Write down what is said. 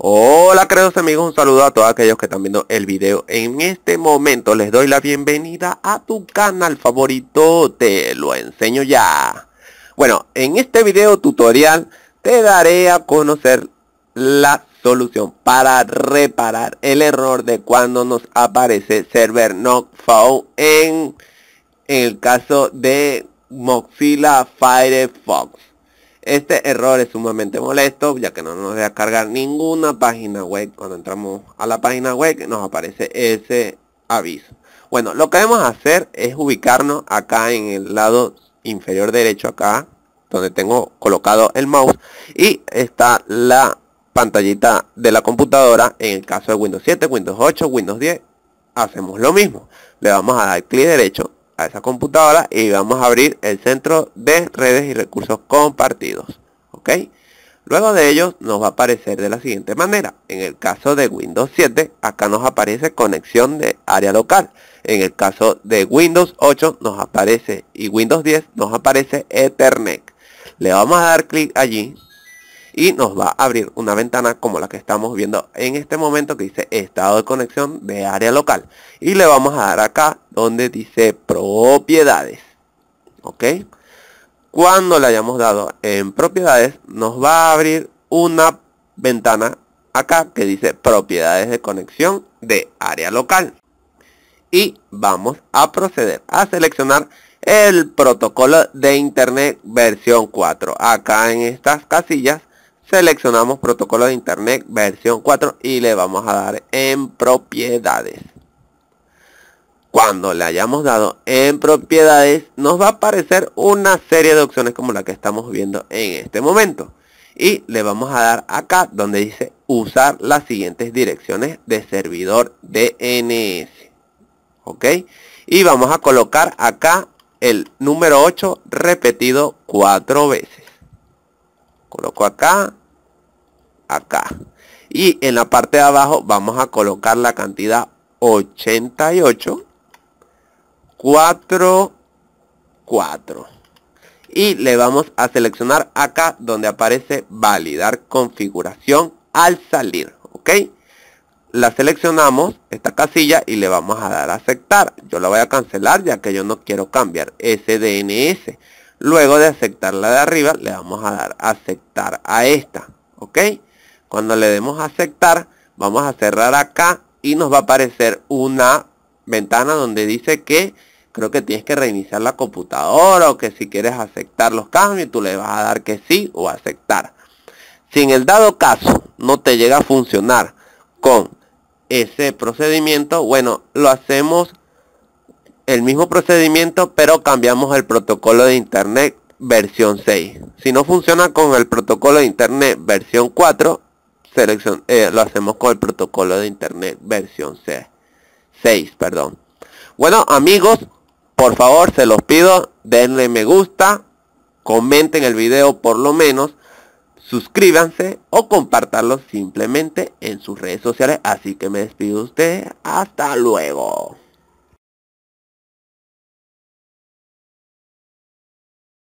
Hola queridos amigos, un saludo a todos aquellos que están viendo el video En este momento les doy la bienvenida a tu canal favorito, te lo enseño ya Bueno, en este video tutorial te daré a conocer la solución para reparar el error de cuando nos aparece server not found en el caso de Mozilla Firefox este error es sumamente molesto ya que no nos deja cargar ninguna página web. Cuando entramos a la página web nos aparece ese aviso. Bueno, lo que debemos hacer es ubicarnos acá en el lado inferior derecho, acá donde tengo colocado el mouse y está la pantallita de la computadora. En el caso de Windows 7, Windows 8, Windows 10, hacemos lo mismo. Le vamos a dar clic derecho a esa computadora y vamos a abrir el centro de redes y recursos compartidos. ¿Ok? Luego de ello nos va a aparecer de la siguiente manera. En el caso de Windows 7, acá nos aparece conexión de área local. En el caso de Windows 8 nos aparece y Windows 10 nos aparece Ethernet. Le vamos a dar clic allí y nos va a abrir una ventana como la que estamos viendo en este momento que dice estado de conexión de área local y le vamos a dar acá donde dice propiedades ok cuando le hayamos dado en propiedades nos va a abrir una ventana acá que dice propiedades de conexión de área local y vamos a proceder a seleccionar el protocolo de internet versión 4 acá en estas casillas Seleccionamos protocolo de internet versión 4 y le vamos a dar en propiedades. Cuando le hayamos dado en propiedades nos va a aparecer una serie de opciones como la que estamos viendo en este momento. Y le vamos a dar acá donde dice usar las siguientes direcciones de servidor DNS. ¿Ok? Y vamos a colocar acá el número 8 repetido cuatro veces. Coloco acá acá. Y en la parte de abajo vamos a colocar la cantidad 88, 4, 4. Y le vamos a seleccionar acá donde aparece validar configuración al salir. ¿Ok? La seleccionamos, esta casilla, y le vamos a dar a aceptar. Yo la voy a cancelar ya que yo no quiero cambiar SDNS. Luego de aceptar la de arriba, le vamos a dar a aceptar a esta. ¿Ok? Cuando le demos a aceptar, vamos a cerrar acá y nos va a aparecer una ventana donde dice que creo que tienes que reiniciar la computadora o que si quieres aceptar los cambios, tú le vas a dar que sí o aceptar. Si en el dado caso no te llega a funcionar con ese procedimiento, bueno, lo hacemos el mismo procedimiento, pero cambiamos el protocolo de Internet versión 6. Si no funciona con el protocolo de Internet versión 4, selección, eh, lo hacemos con el protocolo de internet versión C, 6, perdón. Bueno, amigos, por favor, se los pido, denle me gusta, comenten el video por lo menos, suscríbanse o compartanlo simplemente en sus redes sociales. Así que me despido de ustedes. Hasta luego.